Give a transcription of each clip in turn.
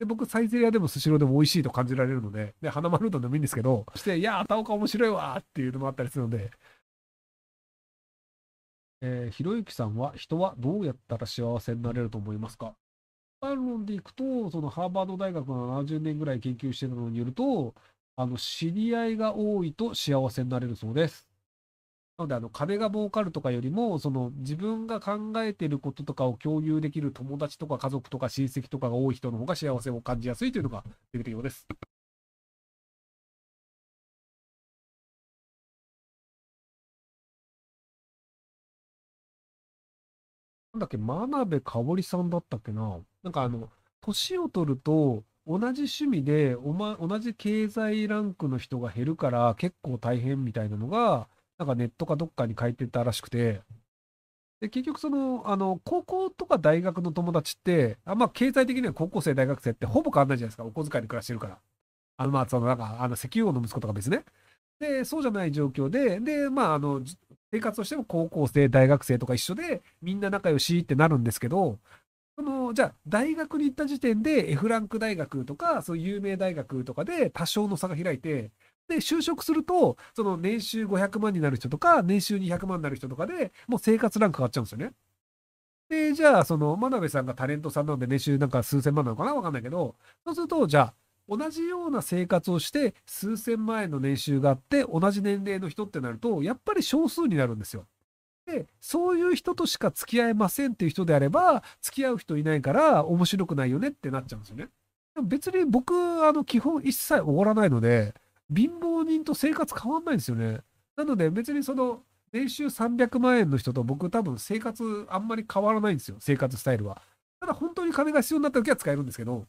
で、僕、サイゼリアでもスシローでも美味しいと感じられるので、で、花丸うどんでもいいんですけど、そして、いやー、田岡面白いわーっていうのもあったりするので、えー、ひろゆきさんは、人はどうやったら幸せになれると思いますか一般論でいくと、そのハーバード大学の70年ぐらい研究しているのによると、あの、知り合いが多いと幸せになれるそうです。なので、あの、壁が儲かるとかよりも、その、自分が考えてることとかを共有できる友達とか家族とか親戚とかが多い人の方が幸せを感じやすいというのが出てるようです。なんだっけ、真鍋かおりさんだったっけな。なんかあの、年を取ると、同じ趣味でお、ま、同じ経済ランクの人が減るから結構大変みたいなのが、なんかネットかどっかに書いてたらしくて、で、結局その、あの、高校とか大学の友達って、あまあ、経済的には高校生、大学生ってほぼ変わんないじゃないですか。お小遣いで暮らしてるから。あの、まあ、その、なんか、あの、石油王の息子とか別ね。で、そうじゃない状況で、で、まあ、あの、生活としても高校生、大学生とか一緒で、みんな仲良しってなるんですけど、その、じゃあ、大学に行った時点で F ランク大学とか、そういう有名大学とかで多少の差が開いて、で、就職すると、その年収500万になる人とか、年収200万になる人とかで、もう生活ランク変わっちゃうんですよね。で、じゃあ、その、真鍋さんがタレントさんなので、年収なんか数千万なのかなわかんないけど、そうすると、じゃあ、同じような生活をして、数千万円の年収があって、同じ年齢の人ってなると、やっぱり少数になるんですよ。で、そういう人としか付き合えませんっていう人であれば、付き合う人いないから、面白くないよねってなっちゃうんですよね。でも別に僕、あの、基本一切おごらないので、貧乏人と生活変わんないんですよね。なので別にその年収300万円の人と僕多分生活あんまり変わらないんですよ、生活スタイルは。ただ本当に金が必要になった時は使えるんですけど、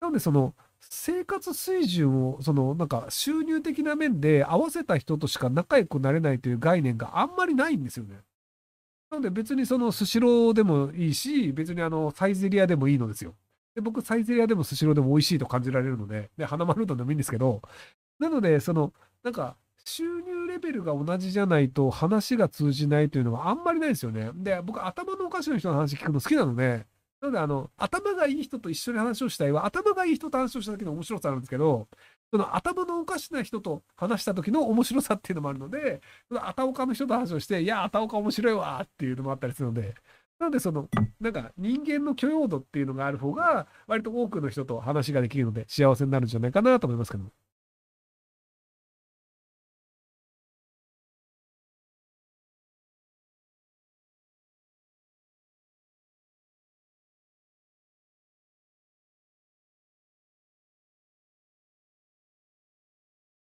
なのでその生活水準を、そのなんか収入的な面で合わせた人としか仲良くなれないという概念があんまりないんですよね。なので別にそのスシローでもいいし、別にあのサイゼリアでもいいのですよ。で僕、サイゼリアでもスシローでも美味しいと感じられるので、で、花丸うどんでもいいんですけど、なので、その、なんか、収入レベルが同じじゃないと話が通じないというのはあんまりないですよね。で、僕、頭のおかしな人の話聞くの好きなので、なので、あの、頭がいい人と一緒に話をしたいは、頭がいい人と話をした時の面白さなんですけど、その頭のおかしな人と話した時の面白さっていうのもあるので、そのアタオカの人と話をして、いや、アタオカ面白いわっていうのもあったりするので、なので、その、なんか人間の許容度っていうのがある方が、割と多くの人と話ができるので、幸せになるんじゃないかなと思いますけども。